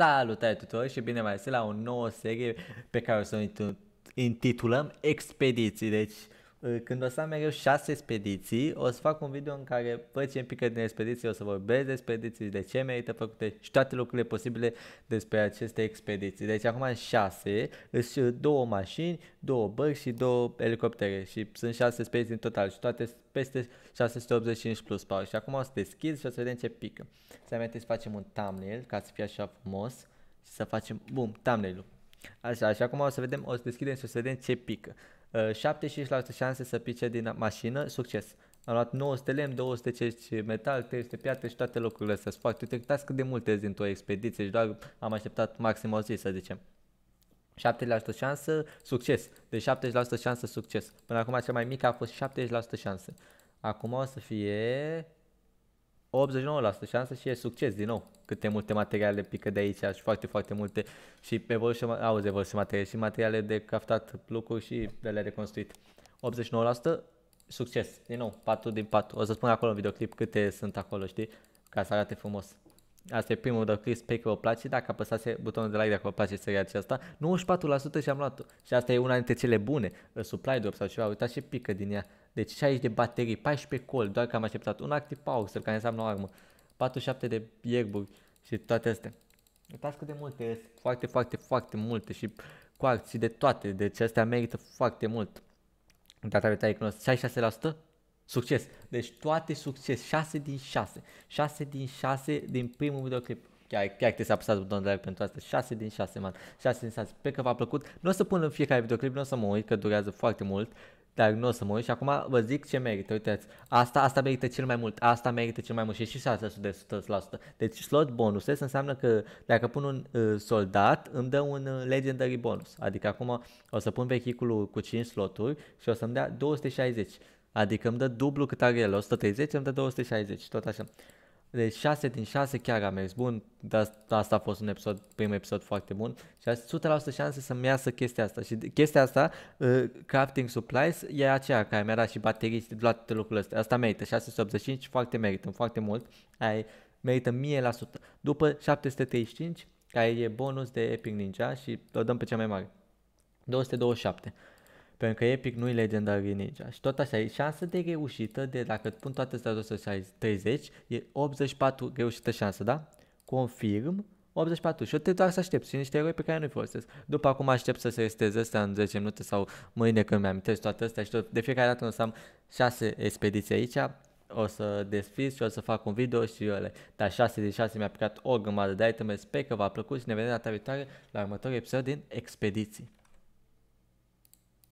Salutare tuturor și bine v la o nouă serie pe care o să o intitulăm Expediții. Deci când o să am mereu șase expediții, o să fac un video în care văd ce pică din expediții, o să vorbesc despre expediții, de ce merită făcute și toate lucrurile posibile despre aceste expediții. Deci acum am șase, sunt două mașini, două bărci și două elicoptere și sunt șase expediții în total și toate peste 685 plus power. Și acum o să deschid și o să vedem ce pică. Să mai să facem un thumbnail ca să fie așa frumos și să facem, bum, thumbnail-ul. Așa, așa cum o să vedem, o să deschidem și o să vedem ce pică. Uh, 75% șanse să pice din mașină, succes. Am luat 900 lemn, 250 metal, 300 piatră și toate lucrurile astea se fac. Uite, uitați cât de multe sunt dintr-o expediție și doar am așteptat maxim o zi, să zicem. 70% șansă, succes. De deci 70% șansă, succes. Până acum cea mai mică a fost 70% șansă. Acum o să fie 89% șansă și e succes din nou. Câte multe materiale pică de aici și foarte, foarte multe și evolution, auzi, evolution materiale și materiale de craftat lucruri și de le reconstruit. 89% succes, din nou, 4 din 4. O să spun acolo în videoclip câte sunt acolo, știi, ca să arate frumos. Asta e primul de clip pe care vă place. Dacă apăsați butonul de like dacă vă place seria aceasta, 94% și am luat-o. Și asta e una dintre cele bune. Supply drop sau ceva, uitați ce pică din ea. Deci 60 de baterii, 14 col, doar că am așteptat un active power care înseamnă o armă, 47 de yearbook și toate astea. Uitați cât de multe foarte, foarte, foarte multe și coarți de toate, deci astea merită foarte mult. Data viitoare cunosc 66%, Succes. Deci toate succes. 6 din 6. 6 din 6 din primul videoclip. Chiar, chiar trebuie să apăsați butonul de like pentru asta. 6 din 6, man. 6 din 6. Sper că v-a plăcut. Nu o să pun în fiecare videoclip, nu o să mă uit, că durează foarte mult dar nu o să mă uit și acum vă zic ce merită, uitați, asta, asta merită cel mai mult, asta merită cel mai mult și și 600 de 100%. Deci slot bonuses înseamnă că dacă pun un uh, soldat, îmi dă un uh, legendary bonus, adică acum o să pun vehiculul cu 5 sloturi și o să-mi dea 260. Adică îmi dă dublu cât are el, 130, îmi dă 260, tot așa. Deci 6 din 6 chiar a mers bun, dar asta a fost un episod, primul episod foarte bun și a 100% șanse să-mi iasă chestia asta. Și chestia asta, uh, Crafting Supplies, e aceea care mi-era și baterii și toate lucrurile astea. Asta merită, 685 foarte merită, foarte mult. Ai merită 1000%. După 735, care e bonus de Epic Ninja și o dăm pe cea mai mare. 227. Pentru că Epic nu e legendar e ninja. Și tot așa, e șansă de reușită de dacă pun toate statul 30, e 84 reușită șansă, da? Confirm, 84 și eu te doar să aștept și niște eroi pe care nu-i folosesc. După acum aștept să se resteze astea în 10 minute sau mâine când mi-amintesc toate astea și tot, de fiecare dată o să am 6 expediții aici, o să desfiz și o să fac un video și ele. Dar 6 din 6 mi-a picat o grămadă de iteme, sper că v-a plăcut și ne vedem data viitoare la următorul episod din Expediții.